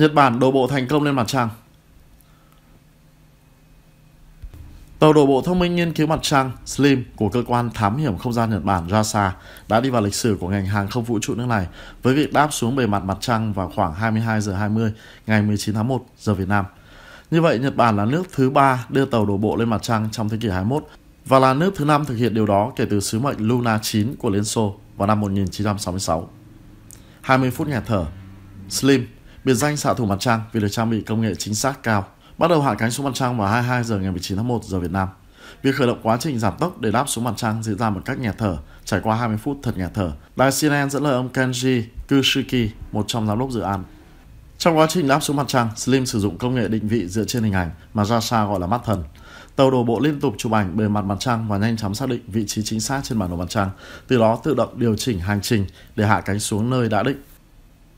Nhật Bản đổ bộ thành công lên mặt trăng. Tàu đổ bộ thông minh nghiên cứu mặt trăng SLIM của cơ quan thám hiểm không gian Nhật Bản JAXA đã đi vào lịch sử của ngành hàng không vũ trụ nước này với việc đáp xuống bề mặt mặt trăng vào khoảng 22 giờ 20 ngày 19 tháng 1 giờ Việt Nam. Như vậy, Nhật Bản là nước thứ ba đưa tàu đổ bộ lên mặt trăng trong thế kỷ 21 và là nước thứ năm thực hiện điều đó kể từ sứ mệnh Luna 9 của Liên Xô vào năm 1966. 20 phút nghẹt thở SLIM Biệt danh xạ thủ mặt trăng vì được trang bị công nghệ chính xác cao. Bắt đầu hạ cánh xuống mặt trăng vào 22 giờ ngày 19 tháng 1 giờ Việt Nam. Việc khởi động quá trình giảm tốc để đáp xuống mặt trăng diễn ra một cách nghẹt thở, trải qua 20 phút thật nghẹt thở. Đài CNN dẫn lời ông Kenji Kushiki, một trong giám đốc dự án. Trong quá trình đáp xuống mặt trăng, Slim sử dụng công nghệ định vị dựa trên hình ảnh mà NASA gọi là mắt thần. Tàu đổ bộ liên tục chụp ảnh bề mặt mặt trăng và nhanh chóng xác định vị trí chính xác trên bản đồ mặt trăng, từ đó tự động điều chỉnh hành trình để hạ cánh xuống nơi đã định.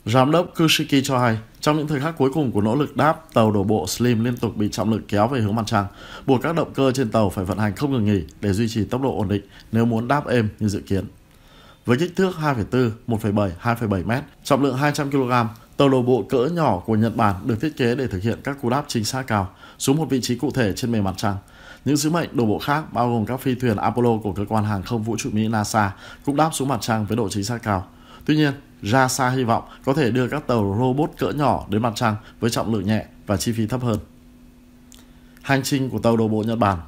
Giám đốc Kushiki cho hay, trong những thời khắc cuối cùng của nỗ lực đáp, tàu đổ bộ Slim liên tục bị trọng lực kéo về hướng mặt trăng, buộc các động cơ trên tàu phải vận hành không ngừng nghỉ để duy trì tốc độ ổn định nếu muốn đáp êm như dự kiến. Với kích thước 2,4, 1,7, 2,7 m, trọng lượng 200 kg, tàu đổ bộ cỡ nhỏ của Nhật Bản được thiết kế để thực hiện các cú đáp chính xác cao xuống một vị trí cụ thể trên bề mặt trăng. Những sứ mệnh đổ bộ khác bao gồm các phi thuyền Apollo của cơ quan hàng không vũ trụ Mỹ NASA cũng đáp xuống mặt trăng với độ chính xác cao. Tuy nhiên, JAXA hy vọng có thể đưa các tàu robot cỡ nhỏ đến mặt trăng với trọng lượng nhẹ và chi phí thấp hơn. Hành trình của tàu đổ bộ Nhật Bản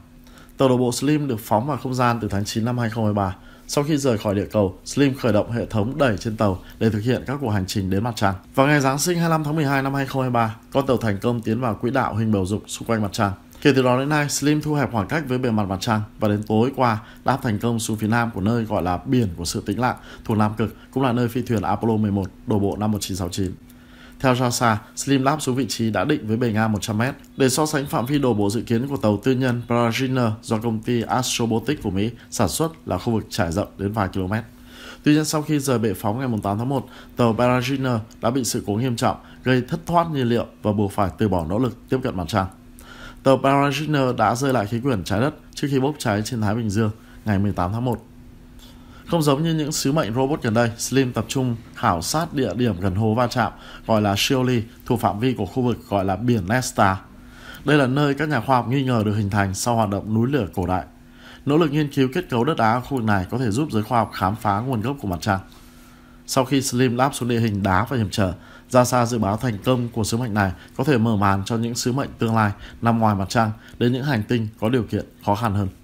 Tàu đổ bộ Slim được phóng vào không gian từ tháng 9 năm 2023. Sau khi rời khỏi địa cầu, Slim khởi động hệ thống đẩy trên tàu để thực hiện các cuộc hành trình đến mặt trăng. Vào ngày Giáng sinh 25 tháng 12 năm 2023, con tàu thành công tiến vào quỹ đạo hình bầu dục xung quanh mặt trăng. Kể từ đó đến nay, Slim thu hẹp khoảng cách với bề mặt mặt trăng và đến tối qua đáp thành công xuống phía nam của nơi gọi là biển của sự tĩnh lặng thuộc Nam Cực, cũng là nơi phi thuyền Apollo 11 đổ bộ năm 1969. Theo JAXA, Slim Lab xuống vị trí đã định với bề ngang 100m để so sánh phạm vi đổ bộ dự kiến của tàu tư nhân Paraginer do công ty Astrobotic của Mỹ sản xuất là khu vực trải rộng đến vài km. Tuy nhiên sau khi rời bệ phóng ngày 8 tháng 1, tàu Paraginer đã bị sự cố nghiêm trọng gây thất thoát nhiên liệu và buộc phải từ bỏ nỗ lực tiếp cận mặt trăng. Tờ Parachutner đã rơi lại khí quyển trái đất trước khi bốc cháy trên Thái Bình Dương ngày 18 tháng 1. Không giống như những sứ mệnh robot gần đây, Slim tập trung khảo sát địa điểm gần hố va chạm gọi là Shirley thuộc phạm vi của khu vực gọi là biển Nesta. Đây là nơi các nhà khoa học nghi ngờ được hình thành sau hoạt động núi lửa cổ đại. Nỗ lực nghiên cứu kết cấu đất đá ở khu vực này có thể giúp giới khoa học khám phá nguồn gốc của mặt trăng. Sau khi Slim láp xuống địa hình đá và hiểm trở, Ra Jasa dự báo thành công của sứ mệnh này có thể mở màn cho những sứ mệnh tương lai nằm ngoài mặt trăng đến những hành tinh có điều kiện khó khăn hơn.